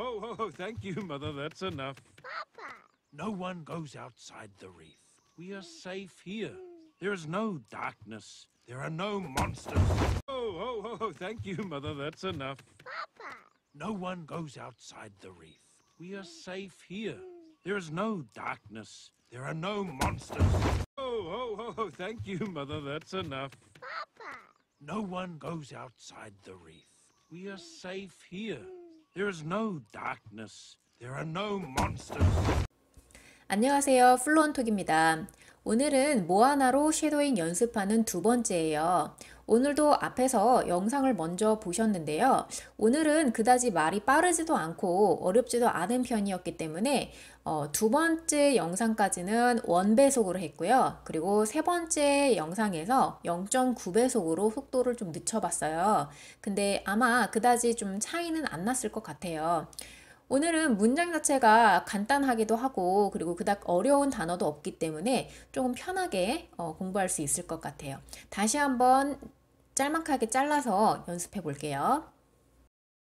ho, ho, ho. Thank you, Mother. That's enough. Papa! No one goes outside the reef. We are safe here. There is no darkness. There are no monsters. Oh, ho, ho, ho. Thank you, Mother. That's enough. Papa! No one goes outside the reef. We are safe here. There is no darkness. There are no monsters. Oh, ho, ho, ho. Thank you, Mother. That's enough. Papa! No one goes outside the reef. We are safe here. No no 안녕하세요. 플루언톡입니다. 오늘은 모아나로 섀도잉 연습하는 두 번째예요. 오늘도 앞에서 영상을 먼저 보셨는데요. 오늘은 그다지 말이 빠르지도 않고 어렵지도 않은 편이었기 때문에 어, 두 번째 영상까지는 원배속으로 했고요. 그리고 세 번째 영상에서 0.9배속으로 속도를 좀 늦춰봤어요. 근데 아마 그다지 좀 차이는 안 났을 것 같아요. 오늘은 문장 자체가 간단하기도 하고 그리고 그닥 어려운 단어도 없기 때문에 조금 편하게 어, 공부할 수 있을 것 같아요. 다시 한번 짤막하게 잘라서 연습해 볼게요.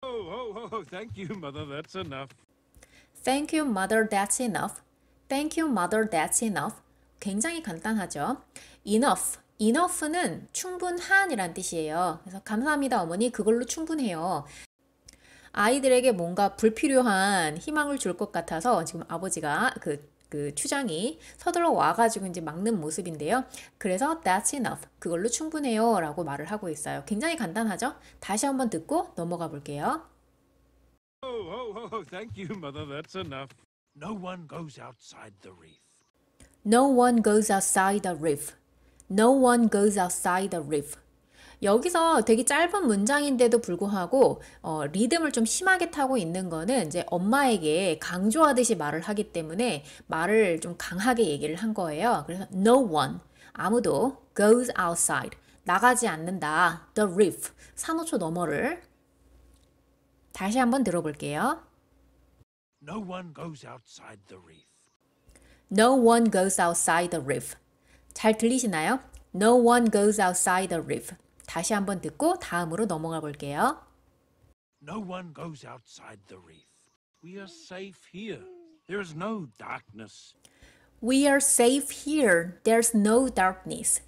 Oh, oh, oh, thank you, mother. That's enough. Thank you, mother. That's enough. Thank you, mother. That's enough. 굉장히 간단하죠. Enough. enough는 충분한이란 뜻이에요. 그래서 감사합니다, 어머니. 그걸로 충분해요. 아이들에게 뭔가 불필요한 희망을 줄 것 같아서 지금 아버지가 그그 추장이 서둘러 와가지고 이제 막는 모습인데요. 그래서 that's enough. 그걸로 충분해요. 라고 말을 하고 있어요. 굉장히 간단하죠? 다시 한번 듣고 넘어가 볼게요. Oh, oh, oh, thank you, mother. That's enough. No one goes outside the reef. No one goes outside the reef. No one goes outside the reef. 여기서 되게 짧은 문장인데도 불구하고 어, 리듬을 좀 심하게 타고 있는 거는 이제 엄마에게 강조하듯이 말을 하기 때문에 말을 좀 강하게 얘기를 한 거예요. 그래서 no one 아무도 goes outside 나가지 않는다. The reef 산호초 너머를 다시 한번 들어볼게요. No one goes outside the reef. No one goes outside the reef. 잘 들리시나요? No one goes outside the reef. 다시 한번 듣고 다음으로 넘어가 볼게요. No one goes outside the reef. We are safe here. There is no darkness. We are safe here. There's no darkness.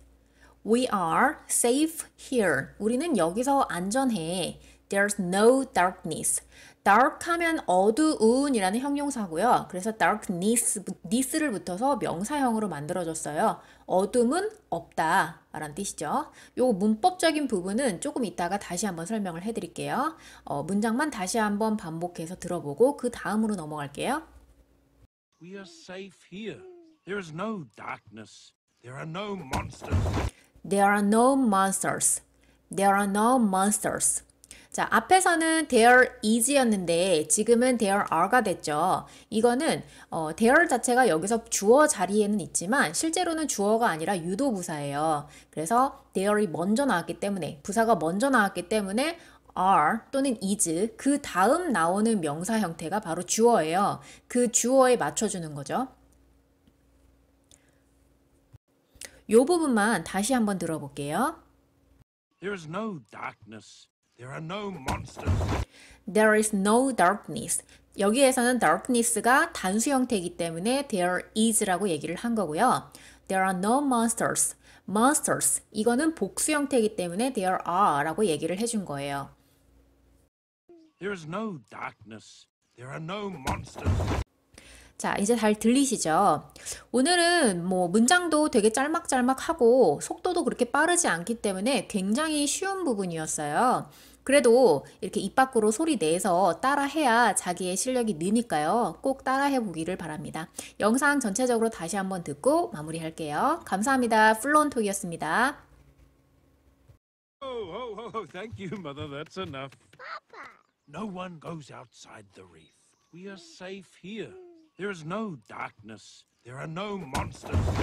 We are safe here. 우리는 여기서 안전해. There's no darkness. dark 하면 어두운이라는 형용사고요. 그래서 darkness, ness를 붙어서 명사형으로 만들어졌어요. 어둠은 없다 라는 뜻이죠. 요 문법적인 부분은 조금 이따가 다시 한번 설명을 해드릴게요. 어, 문장만 다시 한번 반복해서 들어보고 그 다음으로 넘어갈게요. We are safe here. There is no darkness. There are no monsters. There are no monsters. There are no monsters. 자, 앞에서는 there is였는데 지금은 there are가 됐죠. 이거는 어, there 자체가 여기서 주어 자리에는 있지만 실제로는 주어가 아니라 유도 부사예요. 그래서 there이 먼저 나왔기 때문에 부사가 먼저 나왔기 때문에 are 또는 is 그 다음 나오는 명사 형태가 바로 주어예요. 그 주어에 맞춰주는 거죠. 요 부분만 다시 한번 들어볼게요. There's no darkness There are no monsters. There is no darkness. 여기에서는 darkness가 단수 형태이기 때문에 there is라고 얘기를 한 거고요. There are no monsters. monsters 이거는 복수 형태이기 때문에 there are라고 얘기를 해준 거예요. There is no darkness. There are no monsters. 자, 이제 잘 들리시죠? 오늘은 뭐 문장도 되게 짤막짤막하고 속도도 그렇게 빠르지 않기 때문에 굉장히 쉬운 부분이었어요. 그래도 이렇게 입 밖으로 소리 내서 따라해야 자기의 실력이 느니까요. 꼭 따라해 보기를 바랍니다. 영상 전체적으로 다시 한번 듣고 마무리할게요. 감사합니다. 플론톡이었습니다. Oh, oh, oh, thank you, mother. That's enough. Papa. No one goes outside the reef. We are safe here. There is no darkness. There are no monsters.